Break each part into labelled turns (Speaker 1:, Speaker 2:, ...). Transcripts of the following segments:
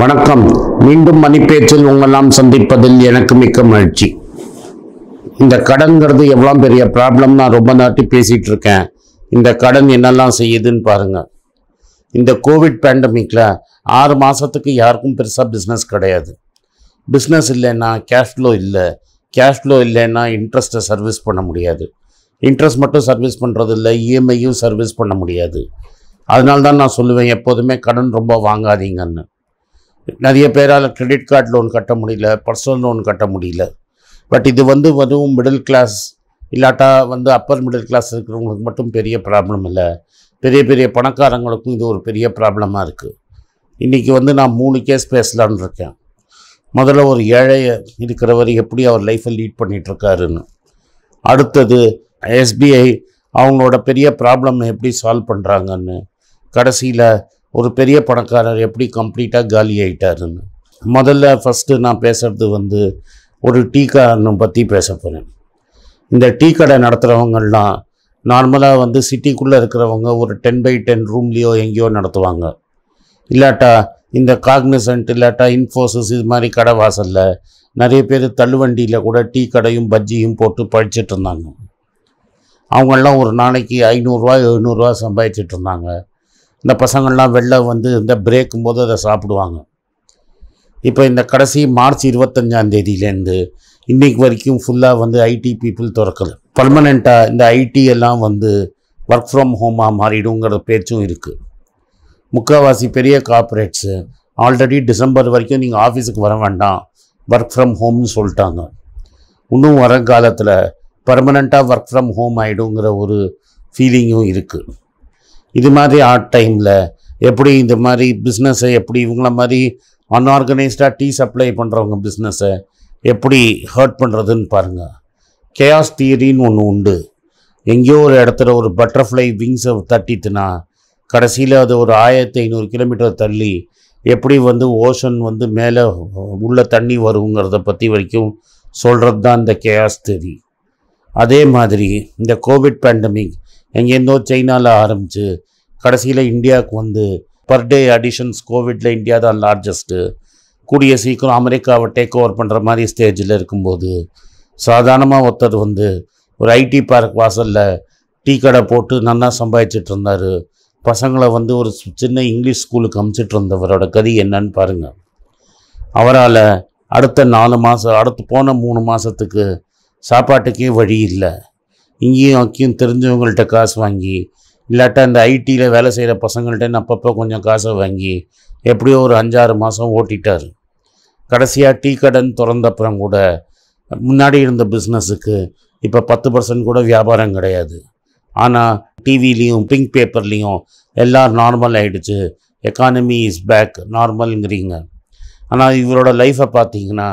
Speaker 1: வணக்கம் மீண்டும் மணிப்பேச்சில் உங்களாம் சந்திப்பதில் எனக்கு மிக்க மகிழ்ச்சி இந்த கடன்கிறது எவ்வளோ பெரிய ப்ராப்ளம் நான் ரொம்ப நாட்டி பேசிகிட்டு இருக்கேன் இந்த கடன் என்னெல்லாம் செய்யுதுன்னு பாருங்கள் இந்த கோவிட் பேண்டமிக்கில் ஆறு மாதத்துக்கு யாருக்கும் பெருசாக பிஸ்னஸ் கிடையாது பிஸ்னஸ் இல்லைன்னா கேஷ் ஃப்ளோ இல்லை கேஷ் ஃப்ளோ இல்லைன்னா இன்ட்ரெஸ்ட்டை சர்வீஸ் பண்ண முடியாது இன்ட்ரெஸ்ட் மட்டும் சர்வீஸ் பண்ணுறது இல்லை இஎம்ஐயும் e சர்வீஸ் பண்ண முடியாது அதனால்தான் நான் சொல்லுவேன் எப்போதுமே கடன் ரொம்ப வாங்காதீங்கன்னு நிறைய பேரால் கிரெடிட் கார்டு லோன் கட்ட முடியல பர்சனல் லோன் கட்ட முடியல பட் இது வந்து வெறும் மிடில் கிளாஸ் இல்லாட்டா வந்து அப்பர் மிடில் கிளாஸ் இருக்கிறவங்களுக்கு மட்டும் பெரிய ப்ராப்ளம் இல்லை பெரிய பெரிய பணக்காரங்களுக்கும் இது ஒரு பெரிய ப்ராப்ளமாக இருக்குது இன்றைக்கி வந்து நான் மூணு கேஸ் பேசலான்னு இருக்கேன் முதல்ல ஒரு ஏழை இருக்கிறவர் எப்படி அவர் லைஃப்பை லீட் பண்ணிகிட்ருக்காருன்னு அடுத்தது எஸ்பிஐ அவங்களோட பெரிய ப்ராப்ளம் எப்படி சால்வ் பண்ணுறாங்கன்னு கடைசியில் ஒரு பெரிய பணக்காரர் எப்படி கம்ப்ளீட்டாக காலி ஆகிட்டாருன்னு முதல்ல ஃபஸ்ட்டு நான் பேசுகிறது வந்து ஒரு டீ கடனை பற்றி பேச போகிறேன் இந்த டீ கடை நடத்துகிறவங்கள்லாம் நார்மலாக வந்து சிட்டிக்குள்ளே இருக்கிறவங்க ஒரு டென் பை டென் ரூம்லேயோ எங்கேயோ நடத்துவாங்க இல்லாட்டா இந்த காக்னிசன்ட் இல்லாட்டா இன்ஃபோசிஸ் இது மாதிரி கடை வாசலில் நிறைய பேர் தள்ளுவண்டியில் கூட டீ கடையும் பஜ்ஜியும் போட்டு பழிச்சிட்டு இருந்தாங்க அவங்களாம் ஒரு நாளைக்கு ஐநூறுரூவா எழுநூறுரூவா சம்பாதிச்சிட்டு இருந்தாங்க இந்த பசங்கள்லாம் வெளில வந்து இந்த பிரேக்கும் போது அதை சாப்பிடுவாங்க இப்போ இந்த கடைசி மார்ச் இருபத்தஞ்சாம் தேதியிலேருந்து இன்றைக்கு வரைக்கும் ஃபுல்லாக வந்து ஐடி பீப்புள் திறக்கல பர்மனெண்ட்டாக இந்த ஐடி எல்லாம் வந்து ஒர்க் ஃப்ரம் ஹோமாக மாறிடுங்கிற பேச்சும் இருக்குது முக்கால்வாசி பெரிய கார்பரேட்ஸு ஆல்ரெடி டிசம்பர் வரைக்கும் நீங்கள் ஆஃபீஸுக்கு வர வேண்டாம் ஒர்க் ஃப்ரம் ஹோம்னு சொல்லிட்டாங்க இன்னும் வர காலத்தில் பர்மனெண்ட்டாக ஒர்க் ஃப்ரம் ஹோம் ஆகிடுங்கிற ஒரு ஃபீலிங்கும் இருக்குது இது மாதிரி ஆர்ட் டைமில் எப்படி இந்த மாதிரி பிஸ்னஸை எப்படி இவங்கள மாதிரி அன்ஆர்கனைஸ்டாக டீ சப்ளை பண்ணுறவங்க பிஸ்னஸை எப்படி ஹர்ட் பண்ணுறதுன்னு பாருங்கள் கேஆஸ் தியரின்னு ஒன்று உண்டு எங்கேயோ ஒரு இடத்துல ஒரு பட்டர்ஃப்ளை விங்ஸை தட்டிட்டுனா கடைசியில் அது ஒரு ஆயிரத்தி ஐநூறு கிலோமீட்டர் தள்ளி எப்படி வந்து ஓஷன் வந்து மேலே உள்ள தண்ணி வருங்கிறத பற்றி வரைக்கும் சொல்கிறது தான் இந்த கேஆஸ் தியரி அதே மாதிரி இந்த கோவிட் பேண்டமிக் எங்கேருந்தோ சைனாவில் ஆரம்பித்து கடைசியில் இந்தியாவுக்கு வந்து பர் டே அடிஷன்ஸ் கோவிடில் இந்தியா தான் லார்ஜஸ்ட்டு கூடிய சீக்கிரம் அமெரிக்காவை டேக் ஓவர் பண்ணுற மாதிரி ஸ்டேஜில் இருக்கும்போது சாதாரணமாக ஒருத்தர் வந்து ஒரு ஐடி பார்க் வாசலில் டீ கடை போட்டு நல்லா சம்பாதிச்சிட்டு இருந்தார் பசங்களை வந்து ஒரு சின்ன இங்கிலீஷ் ஸ்கூலுக்கு அமுச்சிட்டு இருந்தவரோட கதி என்னன்னு பாருங்கள் அவரால் அடுத்த நாலு மாதம் அடுத்து போன மூணு மாதத்துக்கு சாப்பாட்டுக்கே வழி இல்லை இங்கேயும் அங்கேயும் தெரிஞ்சவங்கள்ட்ட காசு வாங்கி இல்லாட்டா இந்த ஐடியில் வேலை செய்கிற பசங்கள்ட்ட அப்பப்போ கொஞ்சம் காசை வாங்கி எப்படியோ ஒரு அஞ்சாறு மாதம் ஓட்டிட்டார் கடைசியாக டீ கடன் திறந்தப்புறம் கூட முன்னாடி இருந்த பிஸ்னஸுக்கு இப்போ பத்து பர்சன்ட் கூட வியாபாரம் கிடையாது ஆனால் டிவிலையும் பிங்க் பேப்பர்லேயும் எல்லாம் நார்மல் ஆகிடுச்சு எக்கானமி இஸ் பேக் நார்மலுங்கிறீங்க ஆனால் இவரோட லைஃப்பை பார்த்தீங்கன்னா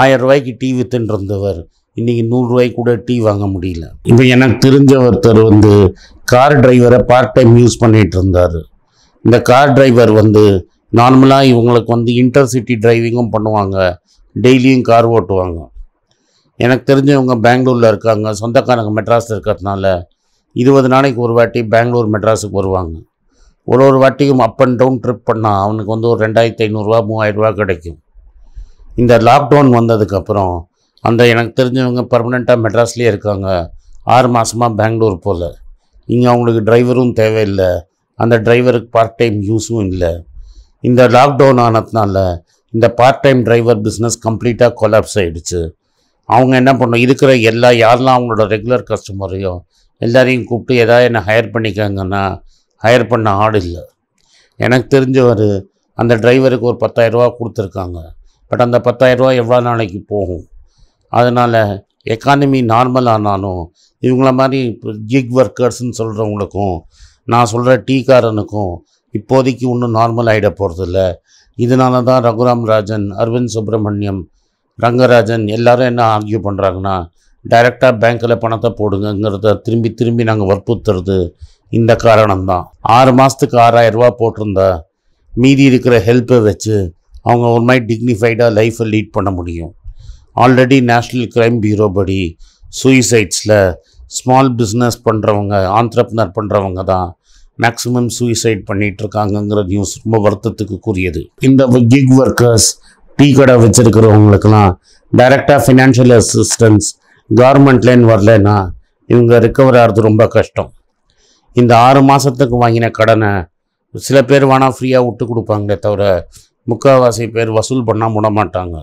Speaker 1: ஆயிரம் ரூபாய்க்கு டிவி தின்றிருந்தவர் இன்றைக்கி நூறுரூவாய்க்கு கூட டீ வாங்க முடியல இப்போ எனக்கு தெரிஞ்ச ஒருத்தர் வந்து கார் டிரைவரை பார்ட் டைம் யூஸ் பண்ணிகிட்டு இருந்தார் இந்த கார் டிரைவர் வந்து நார்மலாக இவங்களுக்கு வந்து இன்டர்சிட்டி டிரைவிங்கும் பண்ணுவாங்க டெய்லியும் கார் ஓட்டுவாங்க எனக்கு தெரிஞ்சவங்க பெங்களூரில் இருக்காங்க சொந்தக்காரங்க மெட்ராஸில் இருக்கிறதுனால இருபது நாளைக்கு ஒரு வாட்டி பெங்களூர் மெட்ராஸுக்கு வருவாங்க ஒரு ஒரு வாட்டியும் அப் அண்ட் டவுன் ட்ரிப் பண்ணால் அவனுக்கு வந்து ஒரு ரெண்டாயிரத்தி ஐநூறுரூவா மூவாயிரரூவா கிடைக்கும் இந்த லாக்டவுன் வந்ததுக்கப்புறம் அந்த எனக்கு தெரிஞ்சவங்க பர்மனெண்ட்டாக மெட்ராஸ்லேயே இருக்காங்க ஆறு மாதமாக பெங்களூர் போல் இங்கே அவங்களுக்கு டிரைவரும் தேவையில்லை அந்த டிரைவருக்கு பார்ட் டைம் யூஸும் இல்லை இந்த லாக்டவுன் ஆனதுனால இந்த பார்ட் டைம் டிரைவர் பிஸ்னஸ் கம்ப்ளீட்டாக கொலாப்ஸ் ஆகிடுச்சு அவங்க என்ன பண்ணோம் இருக்கிற எல்லா யாரெல்லாம் அவங்களோட ரெகுலர் கஸ்டமரையும் எல்லாரையும் கூப்பிட்டு எதாவது என்னை ஹையர் பண்ணிக்காங்கன்னா ஹையர் பண்ண ஆடு இல்லை எனக்கு தெரிஞ்சவர் அந்த டிரைவருக்கு ஒரு பத்தாயிரரூபா கொடுத்துருக்காங்க பட் அந்த பத்தாயிரரூபா எவ்வளோ நாளைக்கு போகும் அதனால் எக்கானமி நார்மல் ஆனாலும் இவங்கள மாதிரி ஜிக் ஒர்க்கர்ஸ்ன்னு சொல்கிறவங்களுக்கும் நான் சொல்கிற டீக்காரனுக்கும் இப்போதைக்கு ஒன்றும் நார்மல் ஆகிட போகிறதில்ல இதனால தான் ரகுராம் ராஜன் அரவிந்த் சுப்பிரமணியம் ரங்கராஜன் எல்லோரும் என்ன ஆர்கியூ பண்ணுறாங்கன்னா டைரெக்டாக பேங்க்கில் பணத்தை போடுங்கிறத திரும்பி திரும்பி நாங்கள் வற்புறுத்துறது இந்த காரணம்தான் ஆறு மாதத்துக்கு ரூபா போட்டிருந்தா மீதி இருக்கிற ஹெல்ப்பை வச்சு அவங்க ஒரு மாதிரி டிக்னிஃபைடாக லைஃப்பை லீட் பண்ண முடியும் ஆல்ரெடி நேஷ்னல் கிரைம் பியூரோ படி சூயிசைட்ஸில் ஸ்மால் பிஸ்னஸ் பண்ணுறவங்க ஆந்திரப்னர் பண்ணுறவங்க தான் மேக்ஸிமம் சூயிசைட் பண்ணிகிட்டு இருக்காங்கங்கிற நியூஸ் ரொம்ப வருத்தத்துக்கு கூறியது இந்த கிக் ஒர்க்கர்ஸ் டீ கடை வச்சுருக்கிறவங்களுக்கெல்லாம் டைரெக்டாக ஃபினான்ஷியல் அசிஸ்டன்ஸ் கவர்மெண்ட்லேன்னு வரலன்னா இவங்க ரிக்கவர் ஆகிறது ரொம்ப கஷ்டம் இந்த ஆறு மாதத்துக்கு வாங்கின கடனை சில பேர் வேணால் ஃப்ரீயாக விட்டு கொடுப்பாங்களே தவிர முக்கால்வாசி பேர் வசூல் பண்ணால் விட மாட்டாங்க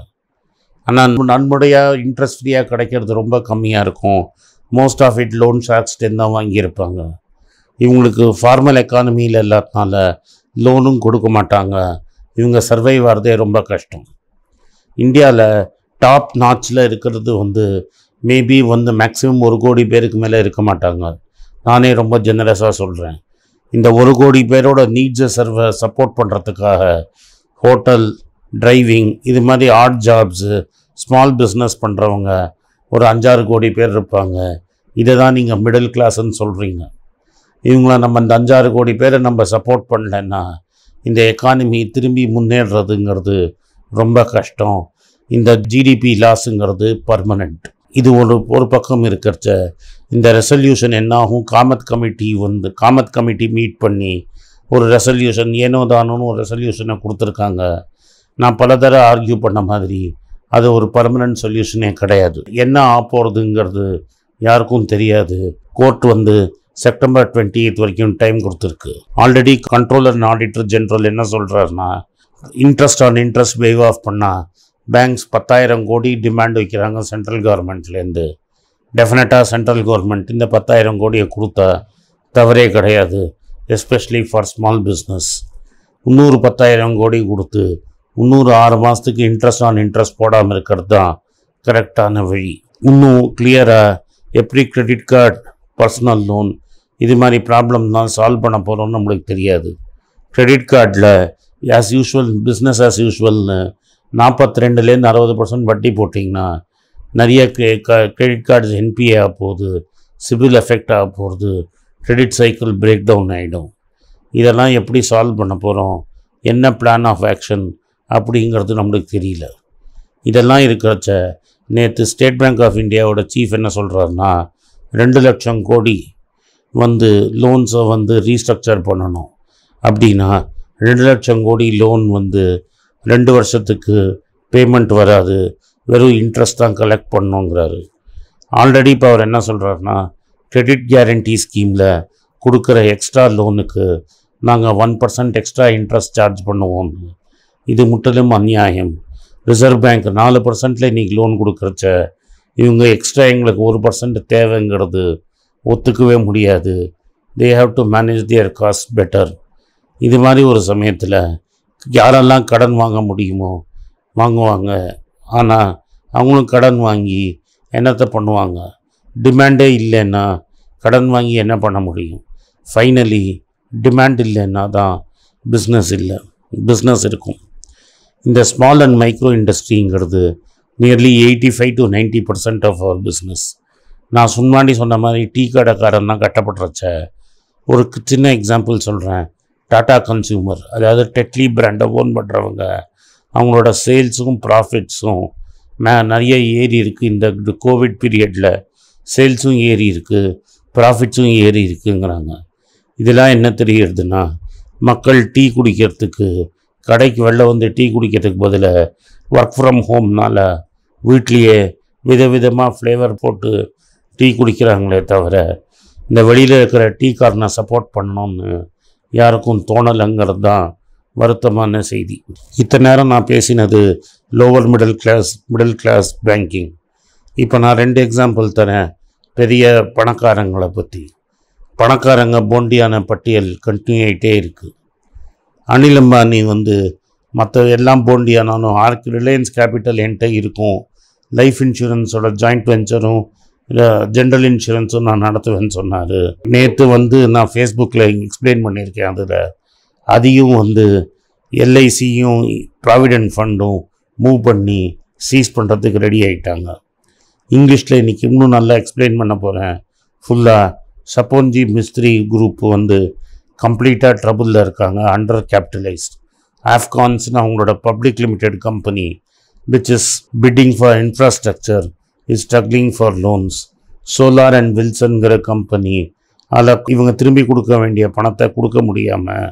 Speaker 1: ஆனால் நன்முடையாக இன்ட்ரெஸ்ட் ஃப்ரீயாக கிடைக்கிறது ரொம்ப கம்மியாக இருக்கும் most of it loan sharks தான் வாங்கியிருப்பாங்க இவங்களுக்கு ஃபார்மல் எக்கானமியில் இல்லாதனால லோனும் கொடுக்க மாட்டாங்க இவங்க சர்வைவ் ஆகிறதே ரொம்ப கஷ்டம் இந்தியாவில் டாப் நாட்சில் இருக்கிறது வந்து மேபி வந்து மேக்ஸிமம் ஒரு கோடி பேருக்கு மேலே இருக்க மாட்டாங்க நானே ரொம்ப ஜெனரஸாக சொல்கிறேன் இந்த ஒரு கோடி பேரோட நீட்ஸை சர்வை சப்போர்ட் பண்ணுறதுக்காக ஹோட்டல் டிரைவிங் இது மாதிரி ஆர்ட் ஜாப்ஸு ஸ்மால் பிஸ்னஸ் பண்ணுறவங்க ஒரு அஞ்சாறு கோடி பேர் இருப்பாங்க இதை தான் நீங்கள் மிடில் கிளாஸ்ன்னு சொல்கிறீங்க இவங்கள நம்ம இந்த அஞ்சாறு கோடி பேரை நம்ம சப்போர்ட் பண்ணலன்னா இந்த எக்கானமி திரும்பி முன்னேறதுங்கிறது ரொம்ப கஷ்டம் இந்த ஜிடிபி லாஸுங்கிறது பர்மனெண்ட் இது ஒரு ஒரு பக்கம் இருக்கிறச்ச இந்த ரெசல்யூஷன் என்னாகும் காமத் கமிட்டி வந்து காமத் கமிட்டி மீட் பண்ணி ஒரு ரெசல்யூஷன் ஏனோ தானோன்னு ஒரு ரெசல்யூஷனை கொடுத்துருக்காங்க நான் பல தர ஆர்கியூ பண்ண மாதிரி அது ஒரு பர்மனன்ட் சொல்யூஷனே கிடையாது என்ன ஆ போகிறதுங்கிறது யாருக்கும் தெரியாது கோர்ட் வந்து செப்டம்பர் டுவெண்ட்டி எய்த் வரைக்கும் டைம் கொடுத்துருக்கு ஆல்ரெடி கண்ட்ரோலர் ஆடிட்டர் ஜென்ரல் என்ன சொல்கிறாருன்னா interest on interest waive off பண்ணால் பேங்க்ஸ் பத்தாயிரம் கோடி டிமாண்ட் வைக்கிறாங்க சென்ட்ரல் கவர்மெண்ட்லேருந்து டெஃபினட்டாக சென்ட்ரல் கவர்மெண்ட் இந்த பத்தாயிரம் கோடியை கொடுத்தா தவறே கிடையாது எஸ்பெஷலி ஃபார் ஸ்மால் பிஸ்னஸ் இன்னொரு பத்தாயிரம் கோடி கொடுத்து இன்னொரு ஆறு மாதத்துக்கு இன்ட்ரெஸ்ட் ஆன் இன்ட்ரெஸ்ட் போடாமல் இருக்கிறது தான் கரெக்டான வழி இன்னும் கிளியராக எப்படி கிரெடிட் கார்டு பர்சனல் லோன் இது மாதிரி தான் சால்வ் பண்ண போகிறோம்னு நம்மளுக்கு தெரியாது கிரெடிட் கார்டில் ஆஸ் யூஷுவல் பிஸ்னஸ் ஆஸ் யூஷுவல்னு நாற்பத்தி ரெண்டுலேருந்து அறுபது பர்சன்ட் வட்டி போட்டிங்கன்னா நிறைய கிரெடிட் கார்டு என்பிஏ ஆக போகுது சிவில் எஃபெக்ட் ஆக போகிறது கிரெடிட் சைக்கிள் பிரேக் டவுன் ஆகிடும் இதெல்லாம் எப்படி சால்வ் பண்ண போகிறோம் என்ன பிளான் ஆஃப் ஆக்ஷன் அப்படிங்கிறது நம்மளுக்கு தெரியல இதெல்லாம் இருக்கிறச்ச நேற்று ஸ்டேட் பேங்க் ஆஃப் இந்தியாவோட சீஃப் என்ன சொல்கிறாருன்னா ரெண்டு லட்சம் கோடி வந்து லோன்ஸை வந்து ரீஸ்ட்ரக்சர் பண்ணணும் அப்படின்னா ரெண்டு லட்சம் கோடி லோன் வந்து ரெண்டு வருஷத்துக்கு பேமெண்ட் வராது வெறும் இன்ட்ரெஸ்ட் தான் கலெக்ட் பண்ணுங்கிறாரு ஆல்ரெடி இப்போ அவர் என்ன சொல்கிறாருன்னா கிரெடிட் கேரண்டி ஸ்கீமில் கொடுக்குற எக்ஸ்ட்ரா லோனுக்கு நாங்கள் one percent extra interest charge பண்ணுவோம்னு இது முற்றிலும் அந்நியாயம் ரிசர்வ் பேங்க் நாலு பர்சன்ட்டில் இன்றைக்கி லோன் கொடுக்குறச்ச இவங்க எக்ஸ்ட்ரா எங்களுக்கு ஒரு பர்சன்ட் தேவைங்கிறது ஒத்துக்கவே முடியாது they have to manage their cost better இது மாதிரி ஒரு சமயத்தில் யாரெல்லாம் கடன் வாங்க முடியுமோ வாங்குவாங்க ஆனால் அவங்களும் கடன் வாங்கி என்னத்தை பண்ணுவாங்க டிமாண்டே இல்லைன்னா கடன் வாங்கி என்ன பண்ண முடியும் ஃபைனலி டிமாண்ட் இல்லைன்னா தான் பிஸ்னஸ் இல்லை பிஸ்னஸ் இருக்கும் இந்த ஸ்மால் அண்ட் மைக்ரோ இண்டஸ்ட்ரிங்கிறது nearly eighty five to ninety percent of our business நான் சுன்மாண்டி சொன்ன மாதிரி டீ கடைக்காரன் தான் கட்டப்படுறச்ச ஒரு சின்ன எக்ஸாம்பிள் சொல்கிறேன் டாடா கன்சியூமர் அதாவது டெட்லி பிராண்டை ஓன் பண்ணுறவங்க அவங்களோட சேல்ஸும் ப்ராஃபிட்ஸும் மே நிறைய ஏறி இருக்குது இந்த கோவிட் பீரியடில் சேல்ஸும் ஏறி இருக்குது ப்ராஃபிட்ஸும் ஏறி இருக்குங்கிறாங்க இதெல்லாம் என்ன தெரிகிறதுனா மக்கள் டீ குடிக்கிறதுக்கு கடைக்கு வெளில வந்து டீ குடிக்கிறதுக்கு பதிலாக ஒர்க் ஃப்ரம் ஹோம்னால் வீட்லேயே விதவிதமாக ஃப்ளேவர் போட்டு டீ குடிக்கிறாங்களே தவிர இந்த வெளியில் இருக்கிற டீ கார்னை சப்போர்ட் பண்ணணும்னு யாருக்கும் தோணலைங்கிறது தான் வருத்தமான செய்தி இத்தனை நேரம் நான் பேசினது lower middle class middle class banking இப்போ நான் ரெண்டு எக்ஸாம்பிள் தரேன் பெரிய பணக்காரங்களை பற்றி பணக்காரங்க போண்டியான பட்டியல் கண்டினியூ ஆகிட்டே இருக்குது அனில் அம்பானி வந்து மற்ற எல்லாம் போண்டியானாலும் ஆர்க் ரிலையன்ஸ் கேபிட்டல் என்கிட்ட இருக்கும் லைஃப் இன்சூரன்ஸோட ஜாயிண்ட் வெஞ்சரும் இல்லை ஜென்ரல் இன்சூரன்ஸும் நான் நடத்துவேன்னு சொன்னார் நேற்று வந்து நான் ஃபேஸ்புக்கில் எக்ஸ்பிளைன் பண்ணியிருக்கேன் அதில் அதையும் வந்து எல்ஐசியும் ப்ராவிடென்ட் ஃபண்டும் மூவ் பண்ணி சீஸ் பண்ணுறதுக்கு ரெடி ஆகிட்டாங்க இங்கிலீஷில் இன்றைக்கி இன்னும் நல்லா எக்ஸ்பிளைன் பண்ண போகிறேன் ஃபுல்லாக சப்போன்ஜி மிஸ்திரி குரூப் வந்து கம்ப்ளீட்டாக ட்ரபுளில் இருக்காங்க அண்டர் கேபிட்டலைஸ்ட் ஆஃப்கான்ஸ்னு அவங்களோட public limited company which is bidding for infrastructure is struggling for loans solar and வில்சன்கிற கம்பெனி அதில் இவங்க திரும்பி கொடுக்க வேண்டிய பணத்தை கொடுக்க முடியாமல்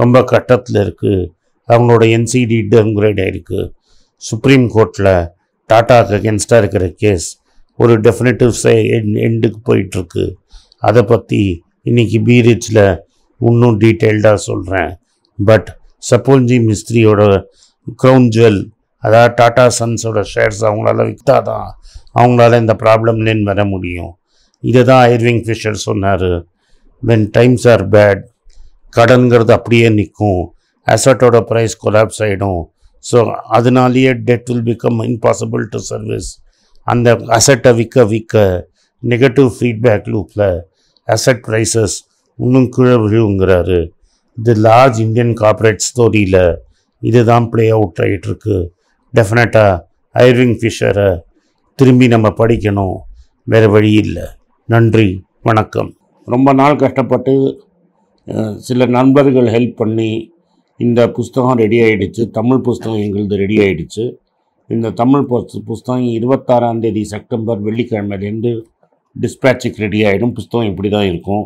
Speaker 1: ரொம்ப கட்டத்தில் இருக்குது அவங்களோட என்சிடி டவுன்கிரேட் ஆகிருக்கு சுப்ரீம் கோர்ட்டில் டாட்டாக்கு அகேன்ஸ்டாக இருக்கிற கேஸ் ஒரு டெஃபினட்டிவ் எண்டுக்கு போயிட்டுருக்கு அதை பற்றி இன்றைக்கி பீரிச்சில் இன்னும் டீட்டெயில்டாக சொல்கிறேன் பட் சப்போஞ்சி மிஸ்திரியோட க்ரௌன் ஜுவல் அதாவது டாடா சன்ஸோட ஷேர்ஸ் அவங்களால விற்றா தான் அவங்களால இந்த ப்ராப்ளம்லேன்னு வர முடியும் இதை தான் ஐர்விங் ஃபிஷர் சொன்னார் வென் டைம்ஸ் ஆர் பேட் கடன்கிறது அப்படியே நிற்கும் அசட்டோட ப்ரைஸ் கொலாப்ஸ் ஆகிடும் ஸோ அதனாலேயே debt will become impossible to service அந்த அசட்டை விற்க விற்க நெகட்டிவ் ஃபீட்பேக் லூப்பில் அசட் ப்ரைஸஸ் இன்னும் கீழே விழுவுங்கிறாரு தி லார்ஜ் இந்தியன் கார்பரேட் ஸ்டோரியில் இதுதான் ப்ளே அவுட் ஆகிட்டுருக்கு டெஃபினட்டாக ஐரிங் ஃபிஷரை திரும்பி நம்ம படிக்கணும் வேறு வழி இல்லை நன்றி வணக்கம் ரொம்ப நாள் கஷ்டப்பட்டு சில நண்பர்கள் ஹெல்ப் பண்ணி இந்த புஸ்தகம் ரெடி ஆகிடுச்சு தமிழ் புஸ்தகம் எங்களுது ரெடி ஆகிடுச்சு இந்த தமிழ் புஸ்தகம் இருபத்தாறாம் தேதி செப்டம்பர் வெள்ளிக்கிழமையிலேருந்து டிஸ்பேட்சுக்கு ரெடி ஆகிடும் புஸ்தகம் இப்படி தான் இருக்கும்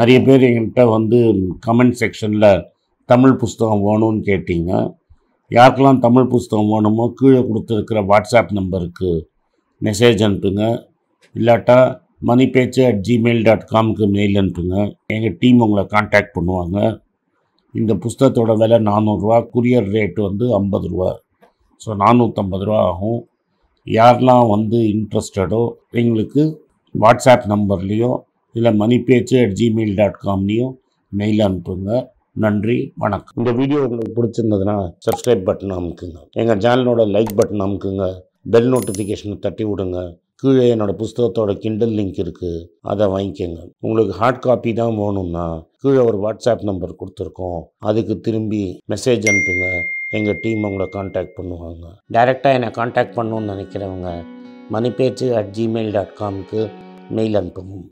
Speaker 1: நிறைய பேர் எங்கள்கிட்ட வந்து கமெண்ட் செக்ஷனில் தமிழ் புஸ்தகம் வேணும்னு கேட்டிங்க யாருக்கெல்லாம் தமிழ் புஸ்தகம் வேணுமோ கீழே கொடுத்துருக்கிற வாட்ஸ்அப் நம்பருக்கு மெசேஜ் அனுப்புங்க இல்லாட்டா money Pechu at Gmail dot காம்க்கு மெயில் அனுப்புங்க எங்கள் டீம் உங்களை காண்டாக்ட் பண்ணுவாங்க இந்த புஸ்தகத்தோட விலை நானூறுரூவா குரியர் ரேட்டு வந்து ஐம்பது ரூபா ஸோ நானூற்றம்பது ரூபா ஆகும் யாரெல்லாம் வந்து இன்ட்ரெஸ்டடோ எங்களுக்கு வாட்ஸ்அப் நம்பர்லேயோ இல்லை money Pechu at Gmail dot காம்லேயும் மெயில் அனுப்புங்க நன்றி வணக்கம் இந்த வீடியோ உங்களுக்கு பிடிச்சிருந்ததுன்னா சப்ஸ்கிரைப் பட்டன் அமுக்குங்க எங்கள் சேனலோட லைக் பட்டன் அமுக்குங்க பெல் நோட்டிஃபிகேஷனை தட்டி விடுங்க கீழே என்னோடய புஸ்தகத்தோட கிண்டல் லிங்க் இருக்குது அதை வாங்கிக்கோங்க உங்களுக்கு ஹார்ட் காப்பி தான் வேணும்னா கீழே ஒரு வாட்ஸ்அப் நம்பர் கொடுத்துருக்கோம் அதுக்கு திரும்பி மெசேஜ் அனுப்புங்க எங்கள் டீம் உங்களை காண்டாக்ட் பண்ணுவாங்க டைரெக்டாக என்னை காண்டாக்ட் பண்ணணுன்னு நினைக்கிறவங்க மணிபேச்சு அட் ஜிமெயில் டாட் காம்க்கு மெயில் அனுப்பவும்